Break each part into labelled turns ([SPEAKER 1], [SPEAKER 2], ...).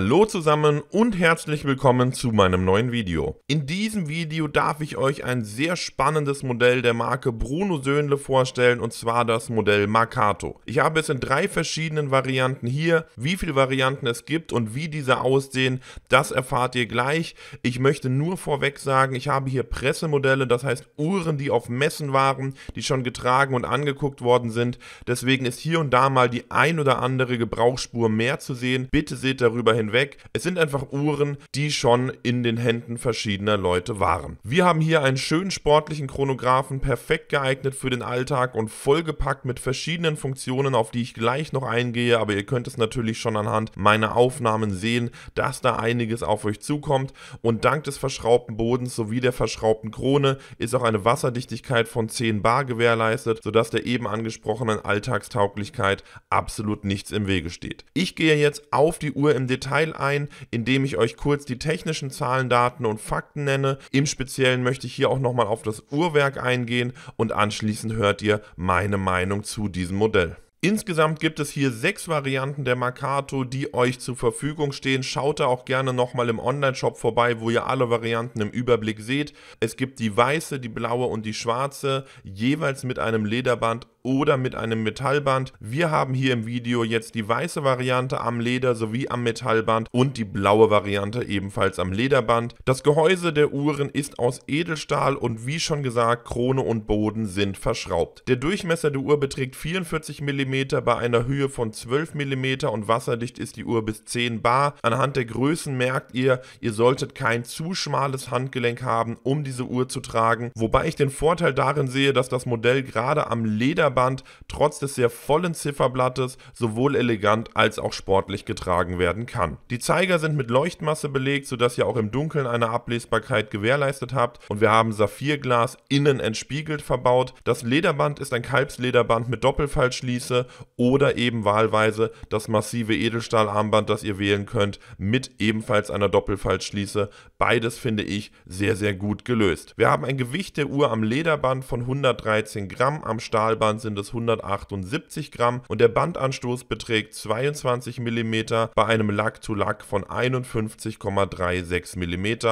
[SPEAKER 1] Hallo zusammen und herzlich willkommen zu meinem neuen Video. In diesem Video darf ich euch ein sehr spannendes Modell der Marke Bruno Söhnle vorstellen und zwar das Modell Marcato. Ich habe es in drei verschiedenen Varianten hier. Wie viele Varianten es gibt und wie diese aussehen, das erfahrt ihr gleich. Ich möchte nur vorweg sagen, ich habe hier Pressemodelle, das heißt Uhren, die auf Messen waren, die schon getragen und angeguckt worden sind. Deswegen ist hier und da mal die ein oder andere Gebrauchsspur mehr zu sehen. Bitte seht darüber hinweg hinweg. Es sind einfach Uhren, die schon in den Händen verschiedener Leute waren. Wir haben hier einen schönen sportlichen Chronographen, perfekt geeignet für den Alltag und vollgepackt mit verschiedenen Funktionen, auf die ich gleich noch eingehe, aber ihr könnt es natürlich schon anhand meiner Aufnahmen sehen, dass da einiges auf euch zukommt und dank des verschraubten Bodens sowie der verschraubten Krone ist auch eine Wasserdichtigkeit von 10 Bar gewährleistet, sodass der eben angesprochenen Alltagstauglichkeit absolut nichts im Wege steht. Ich gehe jetzt auf die Uhr im Detail Teil ein, in dem ich euch kurz die technischen Zahlen, Daten und Fakten nenne. Im Speziellen möchte ich hier auch nochmal auf das Uhrwerk eingehen und anschließend hört ihr meine Meinung zu diesem Modell. Insgesamt gibt es hier sechs Varianten der Mercato, die euch zur Verfügung stehen. Schaut da auch gerne nochmal im Online-Shop vorbei, wo ihr alle Varianten im Überblick seht. Es gibt die weiße, die blaue und die schwarze, jeweils mit einem Lederband oder mit einem Metallband. Wir haben hier im Video jetzt die weiße Variante am Leder sowie am Metallband und die blaue Variante ebenfalls am Lederband. Das Gehäuse der Uhren ist aus Edelstahl und wie schon gesagt, Krone und Boden sind verschraubt. Der Durchmesser der Uhr beträgt 44 mm bei einer Höhe von 12 mm und wasserdicht ist die Uhr bis 10 bar. Anhand der Größen merkt ihr, ihr solltet kein zu schmales Handgelenk haben, um diese Uhr zu tragen, wobei ich den Vorteil darin sehe, dass das Modell gerade am Lederband Lederband trotz des sehr vollen Zifferblattes sowohl elegant als auch sportlich getragen werden kann. Die Zeiger sind mit Leuchtmasse belegt, sodass ihr auch im Dunkeln eine Ablesbarkeit gewährleistet habt und wir haben Saphirglas innen entspiegelt verbaut. Das Lederband ist ein Kalbslederband mit Doppelfaltschließe oder eben wahlweise das massive Edelstahlarmband, das ihr wählen könnt, mit ebenfalls einer Doppelfaltschließe. Beides finde ich sehr, sehr gut gelöst. Wir haben ein Gewicht der Uhr am Lederband von 113 Gramm, am Stahlband Band sind es 178 Gramm und der Bandanstoß beträgt 22 mm bei einem Lack zu Lack von 51,36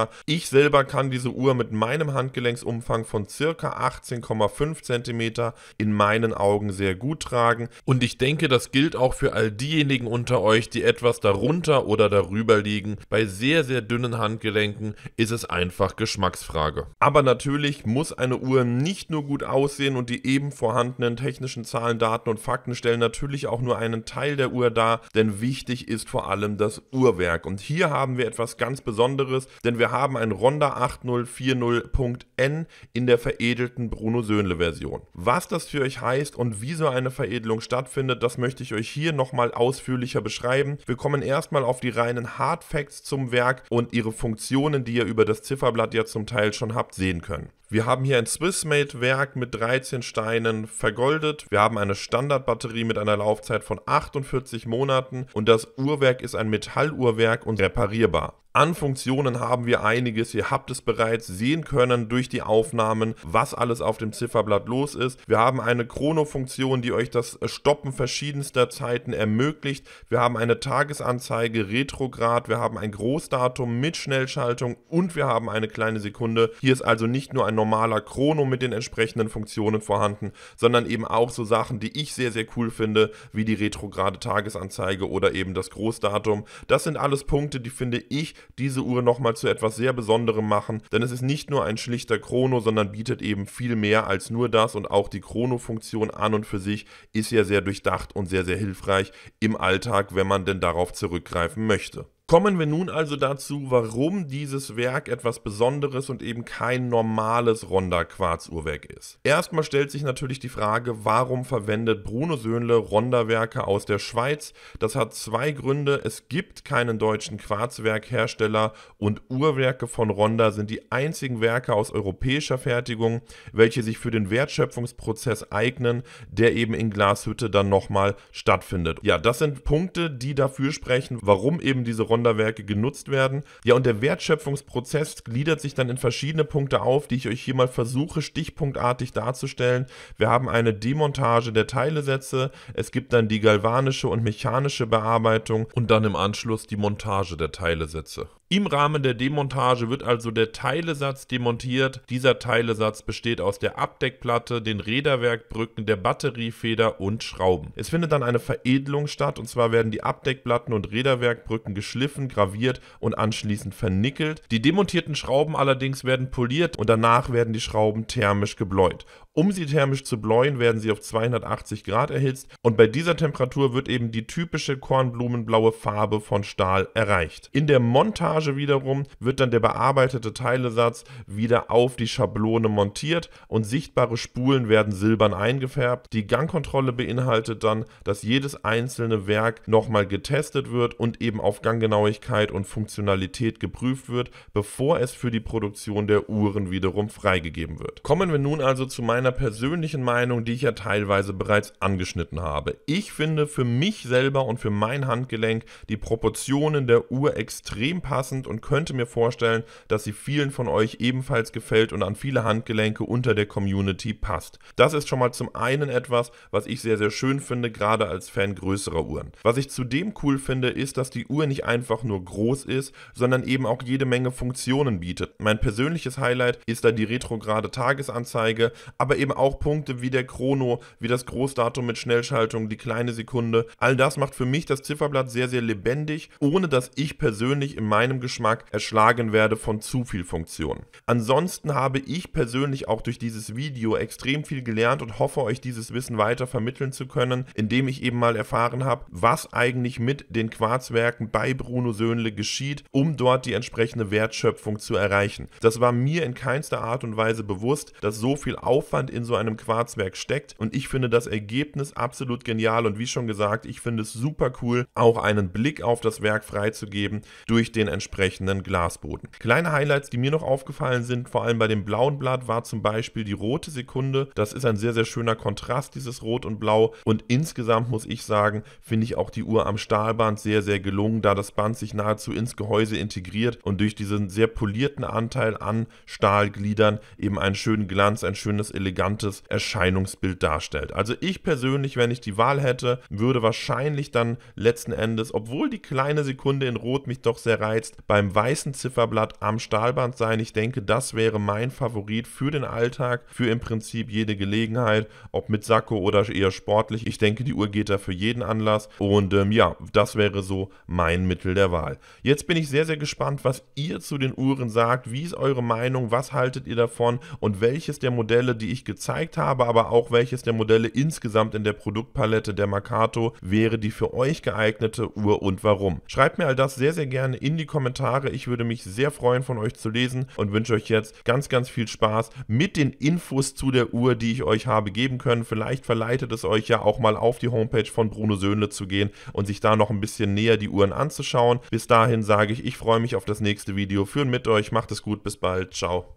[SPEAKER 1] mm. Ich selber kann diese Uhr mit meinem Handgelenksumfang von circa 18,5 cm in meinen Augen sehr gut tragen und ich denke, das gilt auch für all diejenigen unter euch, die etwas darunter oder darüber liegen. Bei sehr, sehr dünnen Handgelenken ist es einfach Geschmacksfrage. Aber natürlich muss eine Uhr nicht nur gut aussehen und die eben vorhandenen reinen technischen Zahlen, Daten und Fakten stellen natürlich auch nur einen Teil der Uhr dar, denn wichtig ist vor allem das Uhrwerk. Und hier haben wir etwas ganz Besonderes, denn wir haben ein Ronda 8040.n in der veredelten Bruno Söhnle Version. Was das für euch heißt und wie so eine Veredelung stattfindet, das möchte ich euch hier nochmal ausführlicher beschreiben. Wir kommen erstmal auf die reinen Hard Facts zum Werk und ihre Funktionen, die ihr über das Zifferblatt ja zum Teil schon habt, sehen können. Wir haben hier ein Swiss-Made-Werk mit 13 Steinen, vergoldet vergoldet. Wir haben eine Standardbatterie mit einer Laufzeit von 48 Monaten und das Uhrwerk ist ein Metalluhrwerk und reparierbar. An Funktionen haben wir einiges. Ihr habt es bereits sehen können durch die Aufnahmen, was alles auf dem Zifferblatt los ist. Wir haben eine Chrono-Funktion, die euch das Stoppen verschiedenster Zeiten ermöglicht. Wir haben eine Tagesanzeige, Retrograd, wir haben ein Großdatum mit Schnellschaltung und wir haben eine kleine Sekunde. Hier ist also nicht nur ein normaler Chrono mit den entsprechenden Funktionen vorhanden, sondern eben auch so Sachen, die ich sehr, sehr cool finde, wie die retrograde Tagesanzeige oder eben das Großdatum. Das sind alles Punkte, die finde ich diese Uhr nochmal zu etwas sehr Besonderem machen, denn es ist nicht nur ein schlichter Chrono, sondern bietet eben viel mehr als nur das und auch die Chrono-Funktion an und für sich ist ja sehr durchdacht und sehr, sehr hilfreich im Alltag, wenn man denn darauf zurückgreifen möchte. Kommen wir nun also dazu, warum dieses Werk etwas Besonderes und eben kein normales Ronda-Quarz-Uhrwerk ist. Erstmal stellt sich natürlich die Frage, warum verwendet Bruno Söhnle Ronda-Werke aus der Schweiz? Das hat zwei Gründe. Es gibt keinen deutschen Quarzwerkhersteller und Uhrwerke von Ronda sind die einzigen Werke aus europäischer Fertigung, welche sich für den Wertschöpfungsprozess eignen, der eben in Glashütte dann nochmal stattfindet. Ja, das sind Punkte, die dafür sprechen, warum eben diese Ronda Sonderwerke genutzt werden. Ja, und der Wertschöpfungsprozess gliedert sich dann in verschiedene Punkte auf, die ich euch hier mal versuche, stichpunktartig darzustellen. Wir haben eine Demontage der Teilesätze, es gibt dann die galvanische und mechanische Bearbeitung und dann im Anschluss die Montage der Teilesätze. Im Rahmen der Demontage wird also der Teilesatz demontiert. Dieser Teilesatz besteht aus der Abdeckplatte, den Räderwerkbrücken, der Batteriefeder und Schrauben. Es findet dann eine Veredelung statt und zwar werden die Abdeckplatten und Räderwerkbrücken geschliffen geschliffen, graviert und anschließend vernickelt. Die demontierten Schrauben allerdings werden poliert und danach werden die Schrauben thermisch gebläut um sie thermisch zu bläuen, werden sie auf 280 Grad erhitzt und bei dieser Temperatur wird eben die typische kornblumenblaue Farbe von Stahl erreicht. In der Montage wiederum wird dann der bearbeitete Teilesatz wieder auf die Schablone montiert und sichtbare Spulen werden silbern eingefärbt. Die Gangkontrolle beinhaltet dann, dass jedes einzelne Werk nochmal getestet wird und eben auf Ganggenauigkeit und Funktionalität geprüft wird, bevor es für die Produktion der Uhren wiederum freigegeben wird. Kommen wir nun also zu meiner meiner persönlichen Meinung, die ich ja teilweise bereits angeschnitten habe. Ich finde für mich selber und für mein Handgelenk die Proportionen der Uhr extrem passend und könnte mir vorstellen, dass sie vielen von euch ebenfalls gefällt und an viele Handgelenke unter der Community passt. Das ist schon mal zum einen etwas, was ich sehr, sehr schön finde, gerade als Fan größerer Uhren. Was ich zudem cool finde, ist, dass die Uhr nicht einfach nur groß ist, sondern eben auch jede Menge Funktionen bietet. Mein persönliches Highlight ist da die retrograde Tagesanzeige, aber aber eben auch Punkte wie der Chrono, wie das Großdatum mit Schnellschaltung, die kleine Sekunde. All das macht für mich das Zifferblatt sehr, sehr lebendig, ohne dass ich persönlich in meinem Geschmack erschlagen werde von zu viel Funktion. Ansonsten habe ich persönlich auch durch dieses Video extrem viel gelernt und hoffe, euch dieses Wissen weiter vermitteln zu können, indem ich eben mal erfahren habe, was eigentlich mit den Quarzwerken bei Bruno Söhnle geschieht, um dort die entsprechende Wertschöpfung zu erreichen. Das war mir in keinster Art und Weise bewusst, dass so viel Aufwand Aufwand in so einem Quarzwerk steckt. Und ich finde das Ergebnis absolut genial und wie schon gesagt, ich finde es super cool, auch einen Blick auf das Werk freizugeben durch den entsprechenden Glasboden. Kleine Highlights, die mir noch aufgefallen sind, vor allem bei dem blauen Blatt, war zum Beispiel die rote Sekunde. Das ist ein sehr, sehr schöner Kontrast, dieses Rot und Blau. Und insgesamt muss ich sagen, finde ich auch die Uhr am Stahlband sehr, sehr gelungen, da das Band sich nahezu ins Gehäuse integriert und durch diesen sehr polierten Anteil an Stahlgliedern eben einen schönen Glanz, ein schönes Element elegantes Erscheinungsbild darstellt. Also ich persönlich, wenn ich die Wahl hätte, würde wahrscheinlich dann letzten Endes, obwohl die kleine Sekunde in Rot mich doch sehr reizt, beim weißen Zifferblatt am Stahlband sein. Ich denke, das wäre mein Favorit für den Alltag, für im Prinzip jede Gelegenheit, ob mit Sakko oder eher sportlich. Ich denke, die Uhr geht da für jeden Anlass. Und ähm, ja, das wäre so mein Mittel der Wahl. Jetzt bin ich sehr, sehr gespannt, was ihr zu den Uhren sagt. Wie ist eure Meinung? Was haltet ihr davon? Und welches der Modelle, die ich ich gezeigt habe, aber auch welches der Modelle insgesamt in der Produktpalette der Mercato wäre die für euch geeignete Uhr und warum. Schreibt mir all das sehr, sehr gerne in die Kommentare. Ich würde mich sehr freuen, von euch zu lesen und wünsche euch jetzt ganz, ganz viel Spaß mit den Infos zu der Uhr, die ich euch habe geben können. Vielleicht verleitet es euch ja auch mal auf die Homepage von Bruno Söhnle zu gehen und sich da noch ein bisschen näher die Uhren anzuschauen. Bis dahin sage ich, ich freue mich auf das nächste Video. Führen mit euch, macht es gut, bis bald, ciao.